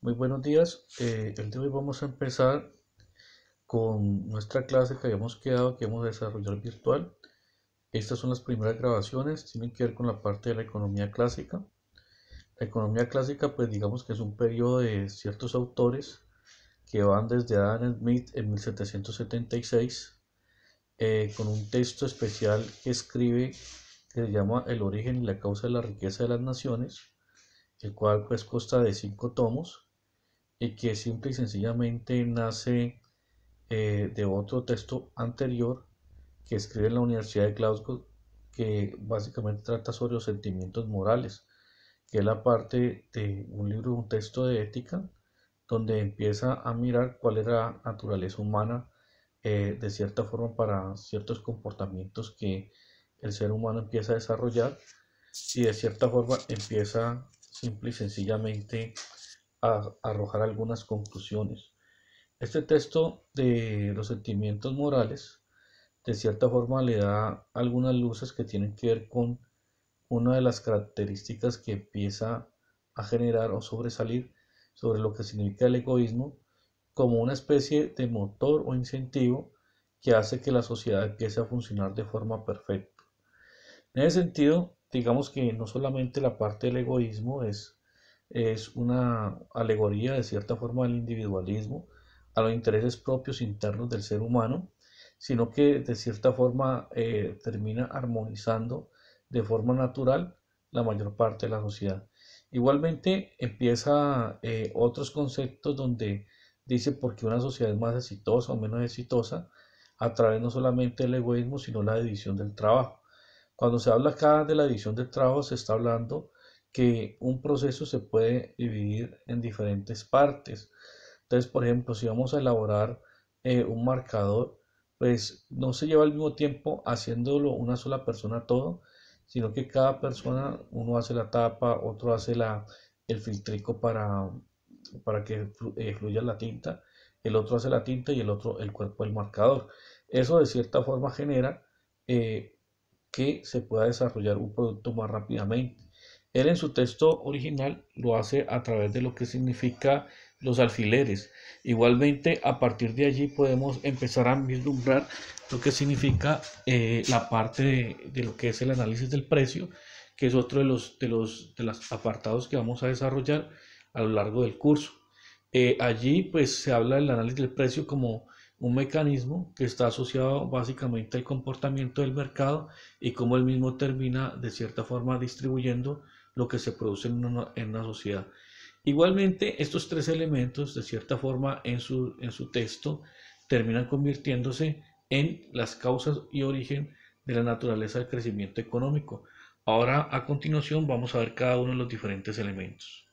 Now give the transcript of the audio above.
Muy buenos días. Eh, el día de hoy vamos a empezar con nuestra clase que habíamos quedado, que hemos desarrollado virtual. Estas son las primeras grabaciones, tienen que ver con la parte de la economía clásica. La economía clásica, pues digamos que es un periodo de ciertos autores que van desde Adam Smith en 1776, eh, con un texto especial que escribe que se llama El origen y la causa de la riqueza de las naciones, el cual pues consta de cinco tomos y que simple y sencillamente nace eh, de otro texto anterior que escribe en la Universidad de Glasgow, que básicamente trata sobre los sentimientos morales, que es la parte de un libro, un texto de ética, donde empieza a mirar cuál es la naturaleza humana eh, de cierta forma para ciertos comportamientos que el ser humano empieza a desarrollar y de cierta forma empieza simple y sencillamente arrojar algunas conclusiones. Este texto de los sentimientos morales, de cierta forma, le da algunas luces que tienen que ver con una de las características que empieza a generar o sobresalir sobre lo que significa el egoísmo como una especie de motor o incentivo que hace que la sociedad empiece a funcionar de forma perfecta. En ese sentido, digamos que no solamente la parte del egoísmo es es una alegoría de cierta forma del individualismo, a los intereses propios internos del ser humano, sino que de cierta forma eh, termina armonizando de forma natural la mayor parte de la sociedad. Igualmente empieza eh, otros conceptos donde dice porque una sociedad es más exitosa o menos exitosa a través no solamente del egoísmo, sino la división del trabajo. Cuando se habla acá de la división del trabajo, se está hablando que un proceso se puede dividir en diferentes partes. Entonces, por ejemplo, si vamos a elaborar eh, un marcador, pues no se lleva al mismo tiempo haciéndolo una sola persona todo, sino que cada persona, uno hace la tapa, otro hace la, el filtrico para, para que eh, fluya la tinta, el otro hace la tinta y el otro el cuerpo del marcador. Eso de cierta forma genera eh, que se pueda desarrollar un producto más rápidamente. Él en su texto original lo hace a través de lo que significa los alfileres. Igualmente, a partir de allí podemos empezar a vislumbrar lo que significa eh, la parte de, lo que es el análisis del precio, que es otro de los, de los, de los apartados que vamos a desarrollar a lo largo del curso. Eh, allí pues se habla del análisis del precio como un mecanismo que está asociado básicamente al comportamiento del mercado y cómo el mismo termina de cierta forma distribuyendo lo que se produce en una, sociedad. Igualmente, estos tres elementos, de cierta forma, en su texto, terminan convirtiéndose en las causas y origen de la naturaleza del crecimiento económico. Ahora, a continuación, vamos a ver cada uno de los diferentes elementos.